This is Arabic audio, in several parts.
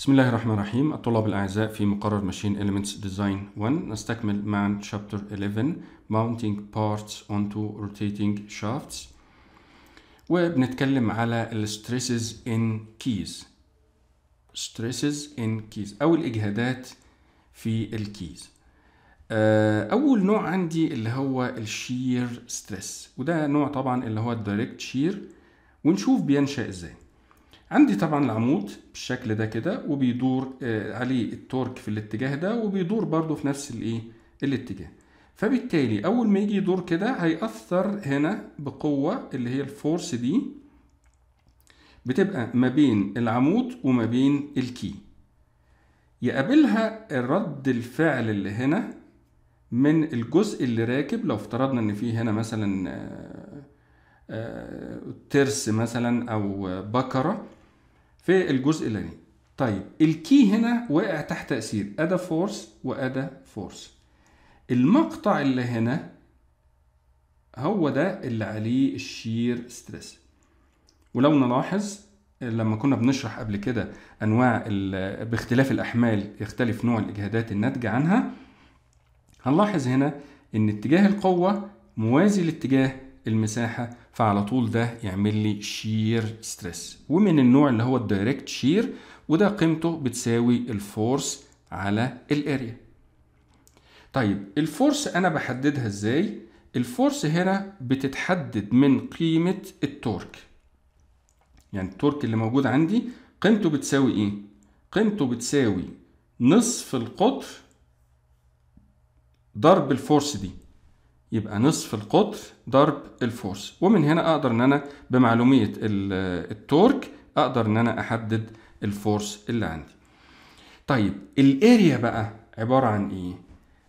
بسم الله الرحمن الرحيم الطلاب الأعزاء في مقرر ماشين Elements Design 1 نستكمل مع Chapter 11 Mounting Parts onto Rotating Shafts وبنتكلم على ال Stresses in Keys Stresses in Keys أو الإجهادات في الكيز آه، أول نوع عندي اللي هو الشير ستريس وده نوع طبعا اللي هو الدايركت شير ونشوف بينشأ إزاي عندي طبعا العمود بالشكل ده كده وبيدور آه، عليه التورك في الاتجاه ده وبيدور برضو في نفس الايه الاتجاه فبالتالي اول ما يجي يدور كده هيأثر هنا بقوة اللي هي الفورس دي بتبقى ما بين العمود وما بين الكي يقابلها رد الفعل اللي هنا من الجزء اللي راكب لو افترضنا ان فيه هنا مثلا آه، آه، ترس مثلا او بكره في الجزء الأني طيب الكي هنا واقع تحت تأثير أدا فورس وأدا فورس المقطع اللي هنا هو ده اللي عليه الشير ستريس ولو نلاحظ لما كنا بنشرح قبل كده انواع باختلاف الاحمال يختلف نوع الاجهادات الناتجه عنها هنلاحظ هنا ان اتجاه القوه موازي لاتجاه المساحه فعلى طول ده يعمل لي شير ستريس ومن النوع اللي هو الدايركت شير وده قيمته بتساوي الفورس على الاريا طيب الفورس انا بحددها ازاي الفورس هنا بتتحدد من قيمه التورك يعني التورك اللي موجود عندي قيمته بتساوي ايه قيمته بتساوي نصف القطر ضرب الفورس دي يبقى نصف القطر ضرب الفورس ومن هنا اقدر ان انا بمعلوميه التورك اقدر ان انا احدد الفورس اللي عندي طيب الاريا بقى عباره عن ايه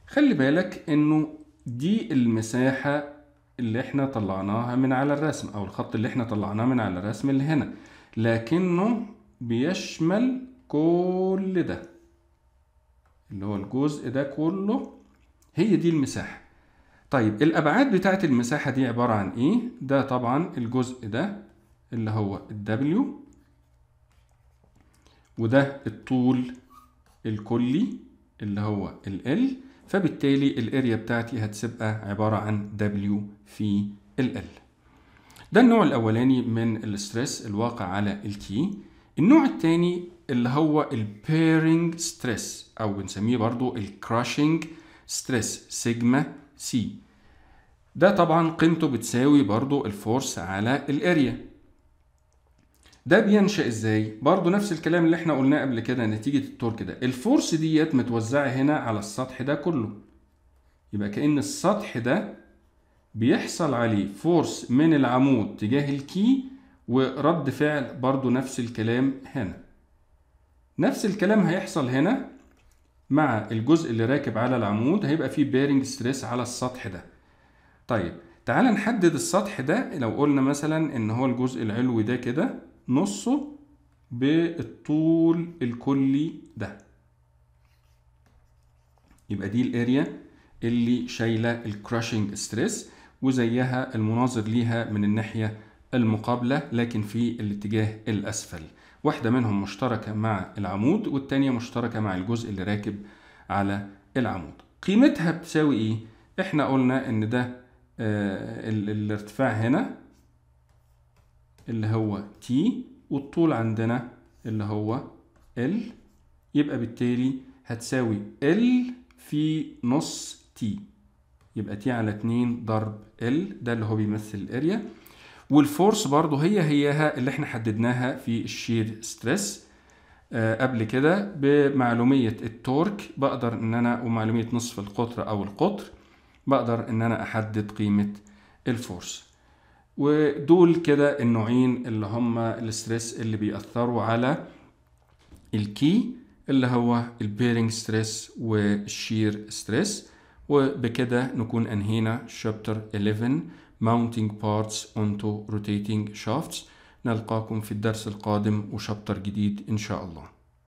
خلي بالك انه دي المساحه اللي احنا طلعناها من على الرسم او الخط اللي احنا طلعناه من على الرسم اللي هنا لكنه بيشمل كل ده اللي هو الجزء ده كله هي دي المساحه طيب الأبعاد بتاعت المساحة دي عبارة عن إيه؟ ده طبعا الجزء ده اللي هو ال W وده الطول الكلي اللي هو ال L فبالتالي الاريا بتاعتي هتبقى عبارة عن W في ال L ده النوع الأولاني من الستريس الواقع على الكي النوع الثاني اللي هو البيرنج ستريس أو بنسميه برضو الكراشنج ستريس سيجما سي ده طبعا قيمته بتساوي برضو الفورس على الاريا ده بينشا ازاي برضو نفس الكلام اللي احنا قلناه قبل كده نتيجه التورك ده الفورس ديت متوزعه هنا على السطح ده كله يبقى كان السطح ده بيحصل عليه فورس من العمود تجاه الكي ورد فعل برضو نفس الكلام هنا نفس الكلام هيحصل هنا مع الجزء اللي راكب على العمود هيبقى فيه بيرنج ستريس على السطح ده طيب تعال نحدد السطح ده لو قلنا مثلا ان هو الجزء العلوي ده كده نصه بالطول الكلي ده يبقى دي الاريا اللي شايله الكراشنج ستريس وزيها المناظر ليها من الناحيه المقابلة لكن في الاتجاه الأسفل واحدة منهم مشتركة مع العمود والتانية مشتركة مع الجزء اللي راكب على العمود قيمتها بتساوي ايه؟ احنا قلنا ان ده آه الارتفاع هنا اللي هو T والطول عندنا اللي هو L يبقى بالتالي هتساوي L في نص T يبقى T على 2 ضرب L ده اللي هو بيمثل الاريا والفورس برضو هي هيها اللي احنا حددناها في الشير ستريس آه، قبل كده بمعلومية التورك بقدر ان انا ومعلومية نصف القطر او القطر بقدر ان انا احدد قيمة الفورس ودول كده النوعين اللي هما الستريس اللي بيأثروا على الكي اللي هو البيرنج ستريس والشير ستريس وبكده نكون أنهينا شابتر 11 Mounting Parts onto Rotating Shafts نلقاكم في الدرس القادم وشابتر جديد إن شاء الله